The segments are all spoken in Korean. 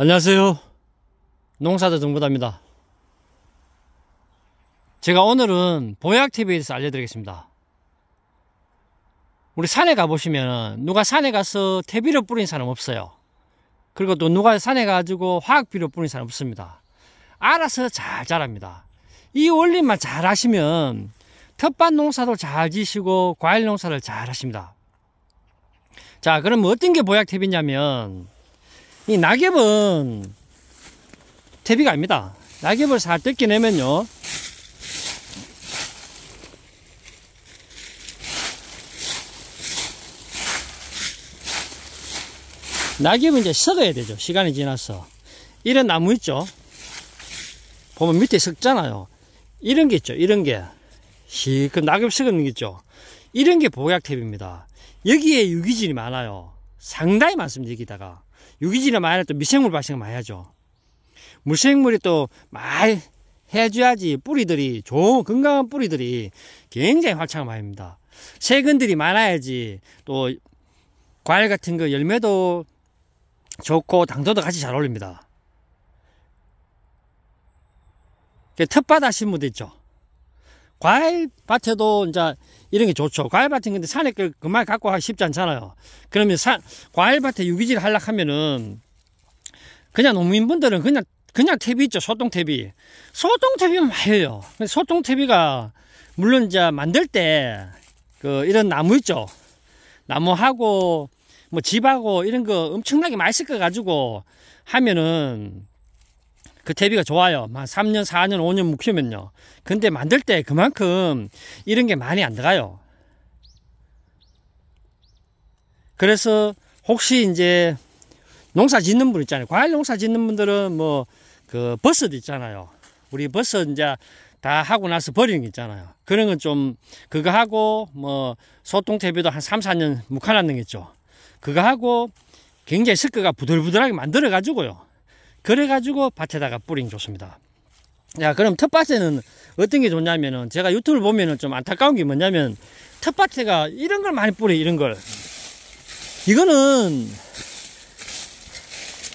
안녕하세요 농사자 정보다입니다 제가 오늘은 보약TV에 서 알려드리겠습니다 우리 산에 가보시면 누가 산에 가서 퇴비를 뿌린 사람 없어요 그리고 또 누가 산에 가지고 화학비료 뿌린 사람 없습니다 알아서 잘 자랍니다 이 원리만 잘 하시면 텃밭 농사도 잘 지시고 과일 농사를 잘 하십니다 자 그럼 어떤 게보약 t 이냐면 이 낙엽은 퇴비가 아닙니다. 낙엽을 살짝 끼내면요. 낙엽은 이제 썩어야 되죠. 시간이 지나서. 이런 나무 있죠? 보면 밑에 썩잖아요. 이런 게 있죠. 이런 게. 시큰 낙엽 썩은 게 있죠. 이런 게 보약탭입니다. 여기에 유기질이 많아요. 상당히 많습니다. 여기다가. 유기질이 많이 또 미생물 발생을 많이 하죠. 물생물이 또 많이 해줘야지 뿌리들이 좋은 건강한 뿌리들이 굉장히 활창합니다. 세균들이 많아야지 또 과일 같은 거 열매도 좋고 당도도 같이 잘 어울립니다. 텃밭 하신 분도 있죠. 과일밭에도 이제 이런 게 좋죠. 과일밭은 근데 산에 그 그만 갖고 하기 쉽지 않잖아요. 그러면 산, 과일밭에 유기질 하려 하면은 그냥 농민분들은 그냥 그냥 퇴비 있죠. 소똥 퇴비 소똥 퇴비면 말려요. 소똥 퇴비가 물론 이제 만들 때 그 이런 나무 있죠. 나무하고 뭐 집하고 이런 거 엄청나게 맛있을 거 가지고 하면은 그 대비가 좋아요. 한 3년, 4년, 5년 묵히면요. 근데 만들 때 그만큼 이런 게 많이 안 들어가요. 그래서 혹시 이제 농사 짓는 분 있잖아요. 과일 농사 짓는 분들은 뭐 그 버섯도 있잖아요. 우리 버섯 이제 다 하고 나서 버리는 게 있잖아요. 그런 건 좀 그거 하고 뭐소통태비도한 3, 4년 묵혀놨는 게 있죠. 그거 하고 굉장히 석가가 부들부들하게 만들어 가지고요. 그래가지고 밭에다가 뿌리는 좋습니다. 자 그럼 텃밭에는 어떤 게 좋냐면은 제가 유튜브를 보면은 좀 안타까운 게 뭐냐면 텃밭에가 이런 걸 많이 뿌려 이런 걸 이거는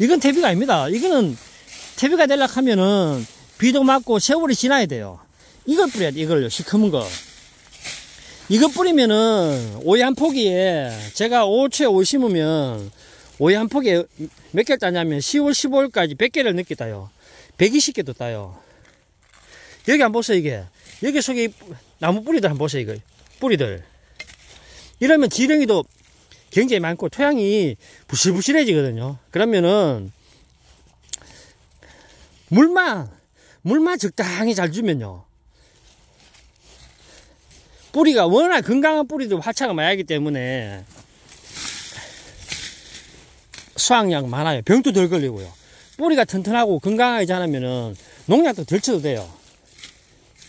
이건 퇴비가 아닙니다 이거는 퇴비가 될락 하면은 비도 맞고 세월이 지나야 돼요 이걸 뿌려야 돼 이걸요 시커먼 거 이거 뿌리면은 오이 한 포기에 제가 5초에 오이 심으면 오이 한 폭에 몇 개 따냐면 10월 15일까지 100개를 넘게 따요 120개도 따요 여기 한번 보세요 이게 여기 속에 나무 뿌리들 한번 보세요 이거 뿌리들 이러면 지렁이도 굉장히 많고 토양이 부실부실해지거든요 그러면은 물만 물만 적당히 잘 주면요 뿌리가 워낙 건강한 뿌리들 화차가 많이 기 때문에 수확량 많아요. 병도 덜 걸리고요. 뿌리가 튼튼하고 건강하지않으면은 농약도 덜 쳐도 돼요.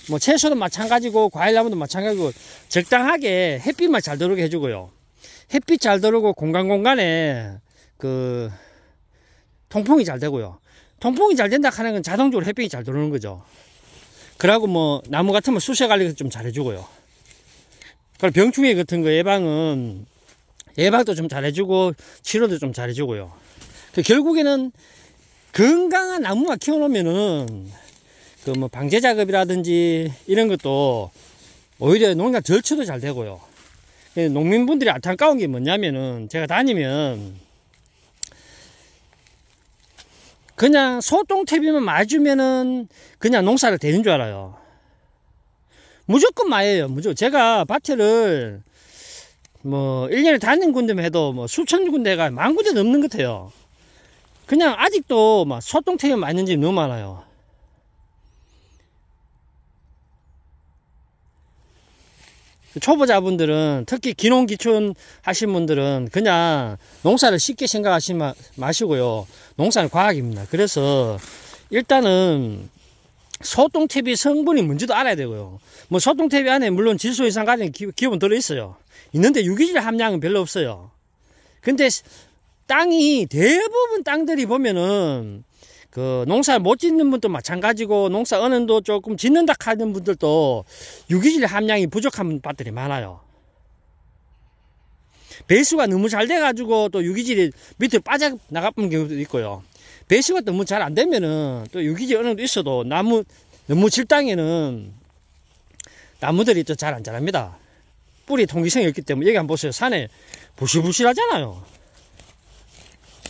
뭐 채소도 마찬가지고 과일나무도 마찬가지고 적당하게 햇빛만 잘 들어오게 해주고요. 햇빛 잘 들어오고 공간공간에 그 통풍이 잘 되고요. 통풍이 잘 된다 하는 건 자동적으로 햇빛이 잘 들어오는 거죠. 그러고 뭐 나무 같으면 수세 관리도 좀 잘 해주고요. 그리고 병충해 같은 거 예방은 예방도 좀 잘해주고 치료도 좀 잘해주고요 그 결국에는 건강한 나무만 키워놓으면은 그 뭐 방제 작업이라든지 이런 것도 오히려 농가 절취도 잘 되고요 예, 농민분들이 안타까운 게 뭐냐면은 제가 다니면 그냥 소똥태비만 맞으면은 그냥 농사를 되는 줄 알아요 무조건 마예요 무조건 제가 밭에를 뭐 1년에 다니는 군데만 해도 뭐 수천 군데가 만 군데 넘는 것 같아요 그냥 아직도 막 소똥태에 맞는 집 너무 많아요 초보자분들은 특히 기농기촌 하신 분들은 그냥 농사를 쉽게 생각하지 마시고요 농사는 과학입니다 그래서 일단은 소똥탭이 성분이 뭔지도 알아야 되고요. 뭐 소똥탭이 안에 물론 질소 이상 가진 기업은 들어있어요. 있는데 유기질 함량은 별로 없어요. 근데 땅이 대부분 땅들이 보면은 그 농사 를못 짓는 분도 마찬가지고 농사 어느 정도 조금 짓는다 하는 분들도 유기질 함량이 부족한 밭들이 많아요. 배수가 너무 잘 돼가지고 또 유기질이 밑으로 빠져나가는 경우도 있고요. 배수가 너무 잘 안 되면은 또 유기질 어느 정도 있어도 나무 너무 질당에는 나무들이 또 잘 안 자랍니다. 뿌리 통기성이 없기 때문에 여기 한번 보세요. 산에 부실부실하잖아요.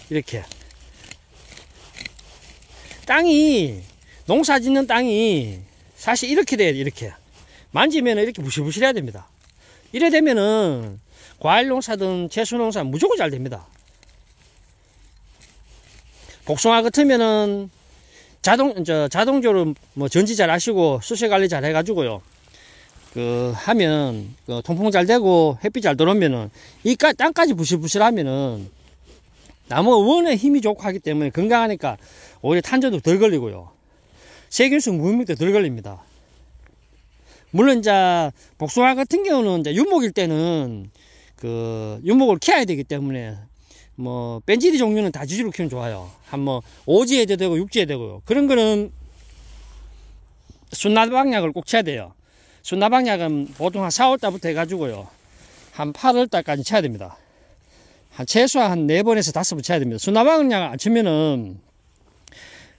이렇게 땅이 농사 짓는 땅이 사실 이렇게 돼요. 이렇게 만지면 이렇게 부실부실해야 됩니다. 이래 되면은 과일 농사든 채소 농사 무조건 잘 됩니다. 복숭아 같으면은 자동 저 자동적으로 뭐 전지 잘 하시고 수세 관리 잘 해가지고요. 그 하면 그 통풍 잘 되고 햇빛 잘 들어오면은 이 땅까지 부실부실하면은 나무가 원에 힘이 좋고 하기 때문에 건강하니까 오히려 탄저도 덜 걸리고요. 세균수 무음도 덜 걸립니다. 물론 이제 복숭아 같은 경우는 이제 유목일 때는 그 유목을 캐야 되기 때문에 뭐 뺀질이 종류는 다 지지로 키우면 좋아요 한 뭐 오지에 되고 육지에 되고요 그런 거는 순나방약을 꼭 쳐야 돼요 순나방약은 보통 한 4월달부터 해가지고요 한 8월달까지 쳐야 됩니다 한 최소한 한 4번에서 5번 쳐야 됩니다 순나방약을 안 치면은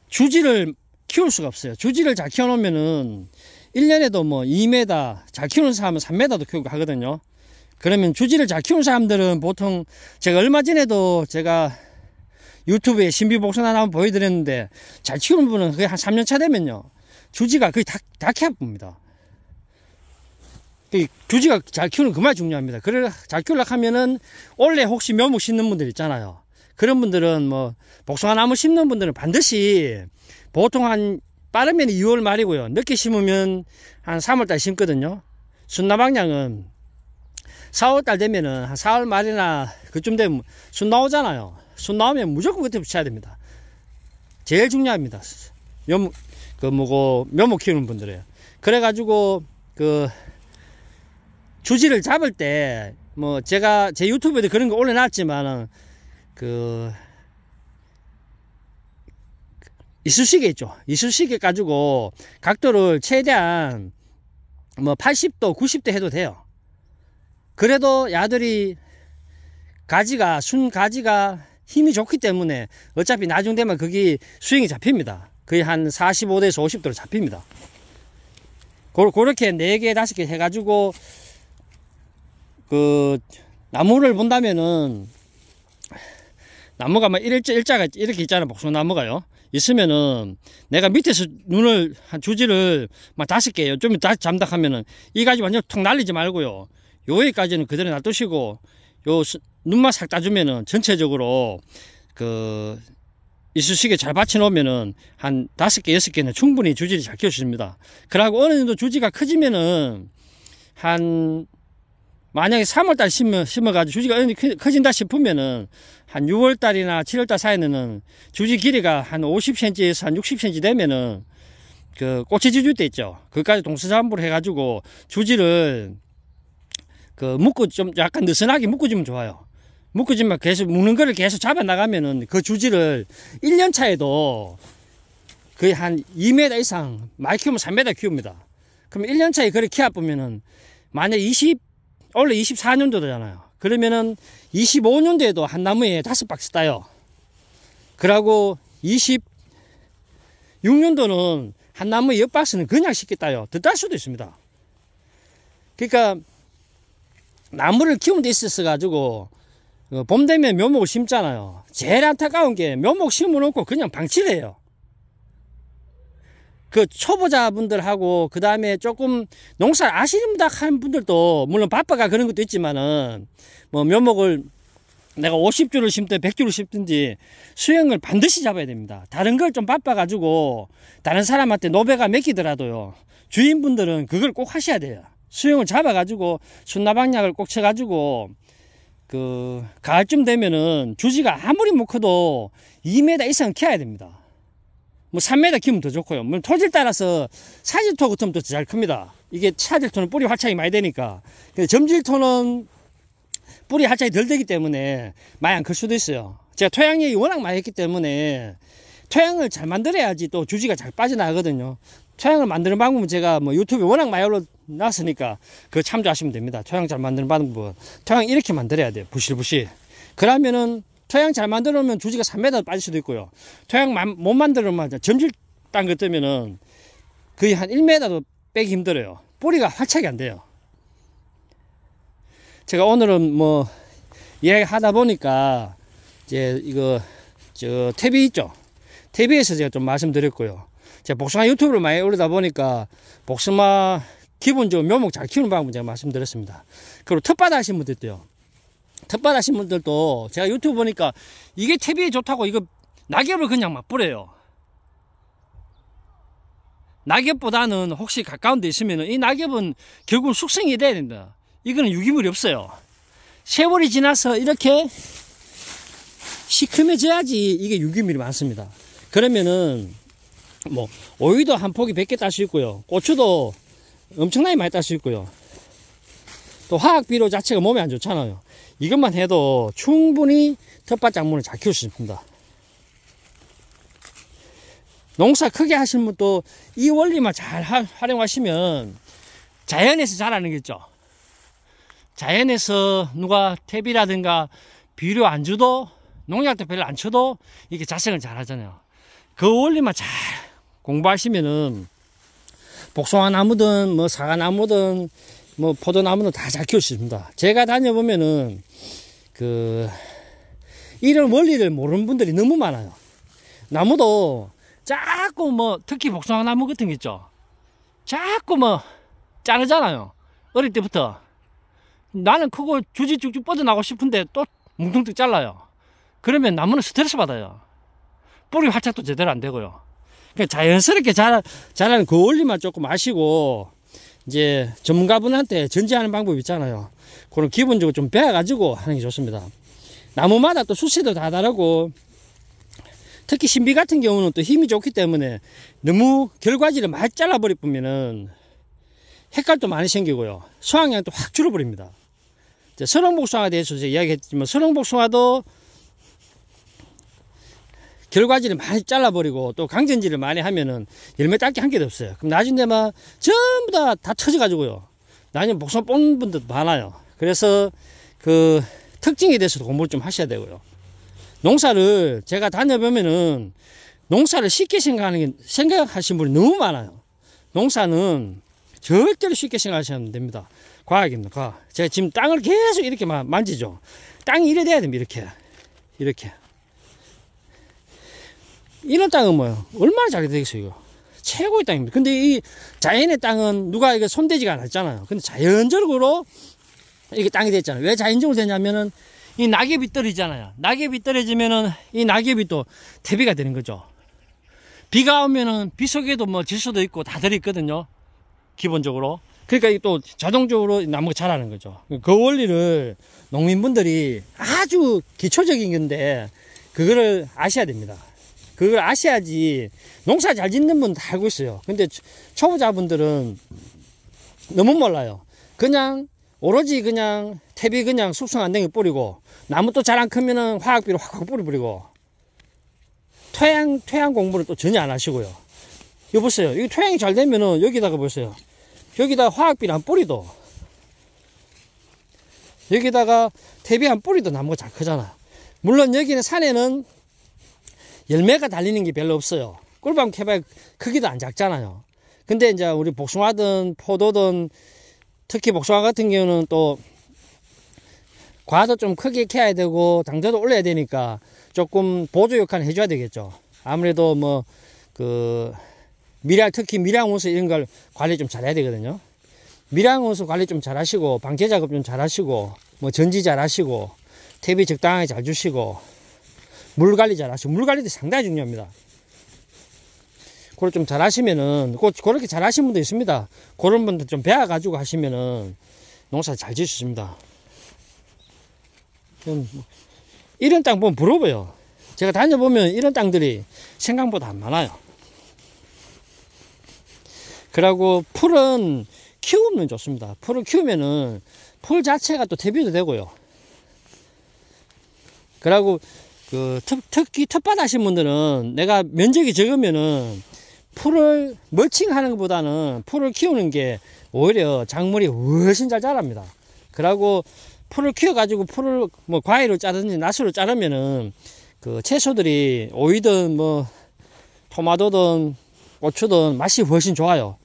주지를 키울 수가 없어요 주지를 잘 키워놓으면은 1년에도 뭐 2m 잘 키우는 사람은 3m도 키우고 하거든요 그러면 주지를 잘 키운 사람들은 보통 제가 얼마 전에도 제가 유튜브에 신비복선 하나 보여드렸는데 잘 키우는 분은 거의 한 3년차 되면요 주지가 거의 다, 다 키워봅니다 주지가 잘 키우는 그만 중요합니다 그걸 잘 키우려고 하면은 원래 혹시 묘목 심는 분들 있잖아요 그런 분들은 뭐 복숭아나무 심는 분들은 반드시 보통 한 빠르면 2월 말이고요 늦게 심으면 한 3월달 심거든요 순나방향은 4월달 되면은 한 4월 말이나 그쯤 되면 순 나오잖아요 순 나오면 무조건 그때 붙여야 됩니다 제일 중요합니다 묘목 그 뭐고 묘목 키우는 분들이에요 그래 가지고 그 주지를 잡을 때 뭐 제가 제 유튜브에도 그런 거 올려놨지만은 그 이쑤시개 있죠 이쑤시개 가지고 각도를 최대한 뭐 80도 90도 해도 돼요 그래도 야들이 가지가 순 가지가 힘이 좋기 때문에 어차피 나중 되면 그게 수행이 잡힙니다 거의 한 45도에서 50도로 잡힙니다 그렇게 4개 5개 해가지고 그 나무를 본다면은 나무가 막 뭐 일자, 일자가 이렇게 있잖아 복숭아나무가요 있으면은 내가 밑에서 눈을 한 주지를 막 다섯 개요 좀 다시 잠닥하면은 이 가지 완전 툭 날리지 말고요 여기까지는 그대로 놔두시고 요 눈만 싹 따주면은 전체적으로 그 이쑤시개 잘 받쳐놓으면은 한 다섯 개 여섯 개는 충분히 주지를 잘키워십니다 그러고 어느 정도 주지가 커지면은 한 만약에 3월달 심어, 심어가지고 주지가 어느 정도 커진다 싶으면은 한 6월달이나 7월달 사이에는 주지 길이가 한 50cm에서 한 60cm 되면은 그 꽃이 지줄 때 있죠. 그까지 동서자분를 해가지고 주지를 그 묶고 좀 약간 느슨하게 묶어주면 좋아요. 묶어주면 계속 묶는 거를 계속 잡아 나가면은 그 주지를 1년 차에도 거의 한 2m 이상 많이 키우면 3m 키웁니다. 그럼 1년 차에 그렇게 키워 보면은 만약 20 원래 24년도잖아요. 되 그러면은 25년도에도 한 나무에 다섯 박스 따요. 그러고 26년도는 한 나무에 엿박스는 그냥 쉽게 따요. 더딸 수도 있습니다. 그러니까 나무를 키우는 데 있어서 가지고 어, 봄 되면 묘목을 심잖아요 제일 안타까운 게 묘목 심어 놓고 그냥 방치를 해요 그 초보자분들하고 그 다음에 조금 농사를 아시는다 하는 분들도 물론 바빠가 그런 것도 있지만은 뭐 묘목을 내가 50주를 심든 100주를 심든지 수영을 반드시 잡아야 됩니다 다른 걸 좀 바빠 가지고 다른 사람한테 노베가 맡기더라도요 주인분들은 그걸 꼭 하셔야 돼요 수영을 잡아가지고 순나방약을 꼭 쳐가지고 그 가을쯤 되면은 주지가 아무리 못 커도 2m 이상 캐야 됩니다. 뭐 3m 키면 더 좋고요. 뭐 토질 따라서 사질토 같은 것도 잘 큽니다. 이게 사질토는 뿌리 활착이 많이 되니까. 근데 점질토는 뿌리 활착이 덜 되기 때문에 많이 안 클 수도 있어요. 제가 토양 이 워낙 많이 했기 때문에 토양을 잘 만들어야지 또 주지가 잘 빠져나가거든요. 토양을 만드는 방법은 제가 뭐 유튜브에 워낙 많이 올라놨으니까 그거 참조하시면 됩니다. 토양 잘 만드는 방법. 은 토양 이렇게 만들어야 돼요. 부실부실. 그러면은 토양 잘 만들어 놓으면 주지가 3m 빠질 수도 있고요. 토양 못 만들어 놓으면 점질 딴거 뜨면은 거의 한 1m도 빼기 힘들어요. 뿌리가 활착이 안 돼요. 제가 오늘은 뭐 이야기하다 보니까 이제 이거 저 퇴비 있죠. 퇴비에서 제가 좀 말씀드렸고요. 제가 복숭아 유튜브를 많이 올리다 보니까 복숭아 기본적으로 묘목 잘 키우는 방법을 제가 말씀드렸습니다. 그리고 텃밭 하신 분들 있대요. 텃밭 하신 분들도 제가 유튜브 보니까 이게 퇴비에 좋다고 이거 낙엽을 그냥 막 뿌려요. 낙엽보다는 혹시 가까운 데 있으면 이 낙엽은 결국 숙성이 돼야 된다. 이거는 유기물이 없어요. 세월이 지나서 이렇게 시큼해져야지 이게 유기물이 많습니다. 그러면은 뭐 오이도 한 폭이 100개 딸 수 있고요 고추도 엄청나게 많이 딸 수 있고요 또 화학비료 자체가 몸에 안 좋잖아요 이것만 해도 충분히 텃밭 작물을 잘 키울 수 있습니다 농사 크게 하시는 분도 이 원리만 잘 하, 활용하시면 자연에서 자라는 거죠 자연에서 누가 퇴비라든가 비료 안 주도 농약도 별로 안 쳐도 이렇게 자생을 잘 하잖아요 그 원리만 잘 공부하시면은 복숭아 나무든 뭐 사과 나무든 뭐 포도 나무는 다잘 키울 수 있습니다. 제가 다녀보면은 그 이런 원리를 모르는 분들이 너무 많아요. 나무도 자꾸 뭐 특히 복숭아 나무 같은 게 있죠. 자꾸 뭐 자르잖아요. 어릴 때부터 나는 크고 주지 쭉쭉 뻗어나고 싶은데 또뭉뚱뚱 잘라요. 그러면 나무는 스트레스 받아요. 뿌리 활착도 제대로 안 되고요. 그러니까 자연스럽게 자라, 자라는 그 원리만 조금 아시고 이제 전문가분한테 전제하는 방법 있잖아요 그런 기본적으로 좀 배워가지고 하는 게 좋습니다 나무마다 또 수세도 다 다르고 특히 신비 같은 경우는 또 힘이 좋기 때문에 너무 결과지를 많이 잘라버리 보면은 헷갈도 많이 생기고요 수확량도 확 줄어버립니다 서홍복숭아에 대해서 이야기했지만 서홍복숭아도 결과지를 많이 잘라버리고 또 강전지를 많이 하면은 열매 딸기 한 개도 없어요. 그럼 나중에만 전부 다다 터져가지고요. 나중에 목숨 뽑는 분들 도 많아요. 그래서 그 특징에 대해서도 공부를 좀 하셔야 되고요. 농사를 제가 다녀보면은 농사를 쉽게 생각하는 게 생각하신 분이 너무 많아요. 농사는 절대로 쉽게 생각하시면 됩니다. 과학입니다. 과학. 제가 지금 땅을 계속 이렇게 만지죠. 땅이 이래 돼야 됩니다. 이렇게. 이렇게. 이런 땅은 뭐요 얼마나 잘 되겠어요 이거 최고의 땅입니다 근데 이 자연의 땅은 누가 이거 손대지가 않았잖아요 근데 자연적으로 이게 땅이 됐잖아요 왜 자연적으로 되냐면은 이 낙엽이 떨어지잖아요 낙엽이 떨어지면은 이 낙엽이 또 대비가 되는 거죠 비가 오면은 비 속에도 뭐 질소도 있고 다 들어있거든요 기본적으로 그러니까 이게 또 자동적으로 나무가 자라는 거죠 그 원리를 농민분들이 아주 기초적인 건데 그거를 아셔야 됩니다 그걸 아셔야지 농사 잘 짓는 분 다 알고 있어요 근데 초보자분들은 너무 몰라요 그냥 오로지 그냥 퇴비 그냥 숙성 안 된 게 뿌리고 나무 또잘안 크면은 화학비료 확확 뿌리버리고퇴양 토양 공부를 또 전혀 안 하시고요 여 보세요 이퇴양이잘 되면은 여기다가 보세요 여기다 화학비료 한 뿌리도 여기다가 퇴비 한 뿌리도 나무가 잘 크잖아 물론 여기는 산에는 열매가 달리는 게 별로 없어요. 꿀밤 캐바 크기도 안 작잖아요. 근데 이제 우리 복숭아든 포도든 특히 복숭아 같은 경우는 또 과도 좀 크게 캐야 되고 당도도 올려야 되니까 조금 보조 역할을 해줘야 되겠죠. 아무래도 뭐 그 미량 특히 미량호수 이런 걸 관리 좀 잘해야 되거든요. 미량호수 관리 좀 잘하시고 방제 작업 좀 잘하시고 뭐 전지 잘하시고 퇴비 적당하게 잘 주시고 물 관리 잘 하시고 물 관리도 상당히 중요합니다. 그걸 좀 잘 하시면은 그렇게 잘 하신 분도 있습니다. 그런 분들 좀 배워 가지고 하시면은 농사 잘지으습니다 뭐, 이런 땅 보면 부러워요. 제가 다녀보면 이런 땅들이 생각보다 안 많아요. 그리고 풀은 키우면 좋습니다. 풀을 키우면은 풀 자체가 또 대비도 되고요. 그리고 그 특, 특히 텃밭 하신 분들은 내가 면적이 적으면은 풀을 멀칭하는 것보다는 풀을 키우는 게 오히려 작물이 훨씬 잘 자랍니다. 그러고 풀을 키워가지고 풀을 뭐과일을 자르든지 나수를 자르면은 그 채소들이 오이든 뭐 토마토든 고추든 맛이 훨씬 좋아요.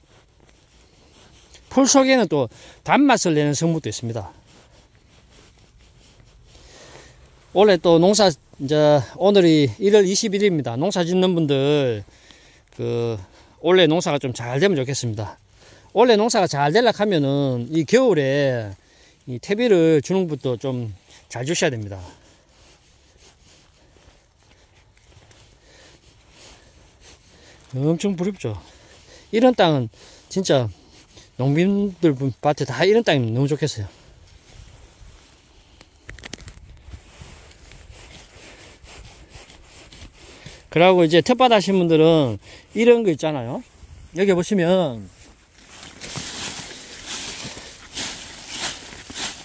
풀 속에는 또 단맛을 내는 성분도 있습니다. 원래 또 농사 이제 오늘이 1월 21일입니다. 농사 짓는 분들 그 올해 농사가 좀 잘 되면 좋겠습니다. 올해 농사가 잘 되려 하면은 이 겨울에 이 퇴비를 주는 것도 좀 잘 주셔야 됩니다. 엄청 부럽죠. 이런 땅은 진짜 농민들 밭에 다 이런 땅이면 너무 좋겠어요. 그리고 이제 텃밭 하신 분들은 이런 거 있잖아요. 여기 보시면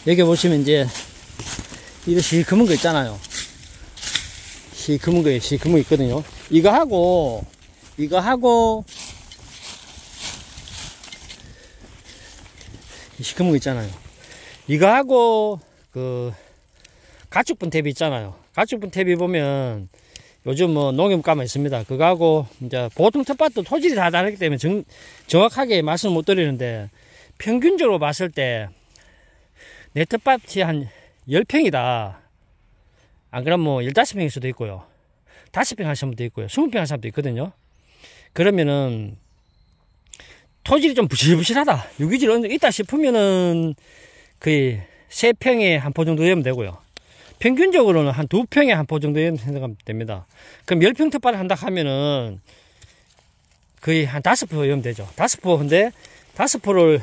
여기 보시면 이제 이거 시커먼 거 있잖아요. 시커먼 거 시커먼 거 있거든요. 이거 하고 이거 하고 시커먼 거 있잖아요. 이거 하고 그 가축분 탭이 있잖아요. 가축분 탭이 보면 요즘 뭐 농협감이 있습니다. 그거하고 이제 보통 텃밭도 토질이 다 다르기 때문에 정, 정확하게 말씀 을못 드리는데 평균적으로 봤을 때 내 텃밭이 한 10평이다. 안 그럼 뭐 15평일 수도 있고요. 5평 한사분도 있고요. 20평 한 사람도 있거든요. 그러면은 토질이 좀 부실부실하다. 유기질 어 있다 싶으면은 거의 3평에 한 포 정도 되면 되고요. 평균적으로는 한 두 평에 한 포 정도 생각하면 됩니다. 그럼 열 평 텃밭을 한다 하면은 거의 한 다섯 포염 되죠. 다섯 포 근데 다섯 포를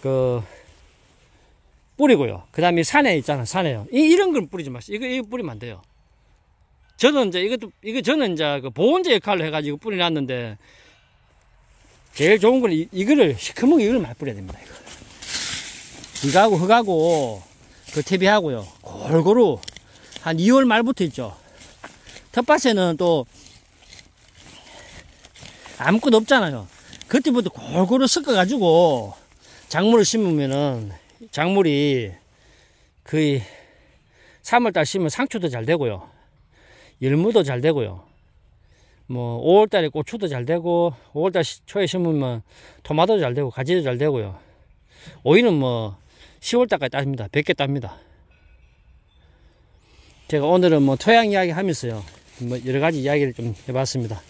그 뿌리고요. 그 다음에 산에 있잖아, 산에요. 이, 이런 걸 뿌리지 마세요 이거, 이거 뿌리면 안 돼요. 저는 이제 이것도, 이거 저는 이제 그 보온제 역할을 해가지고 뿌려놨는데, 제일 좋은 건 이, 이거를, 시커멓게 이걸 많이 뿌려야 됩니다, 이거. 이거하고 흙하고, 그 퇴비하고요. 골고루 한 2월 말부터 있죠. 텃밭에는 또 아무것도 없잖아요. 그때부터 골고루 섞어가지고 작물을 심으면은 작물이 거의 3월달 심으면 상추도 잘 되고요. 열무도 잘 되고요. 뭐 5월달에 고추도 잘 되고 5월달 초에 심으면 토마토도 잘 되고 가지도 잘 되고요. 오이는 뭐 10월달까지 땁니다. 100개 땁니다. 제가 오늘은 뭐 토양 이야기 하면서요. 뭐 여러가지 이야기를 좀 해봤습니다.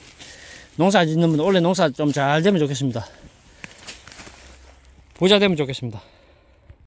농사 짓는 분, 원래 농사 좀 잘 되면 좋겠습니다. 부자 되면 좋겠습니다.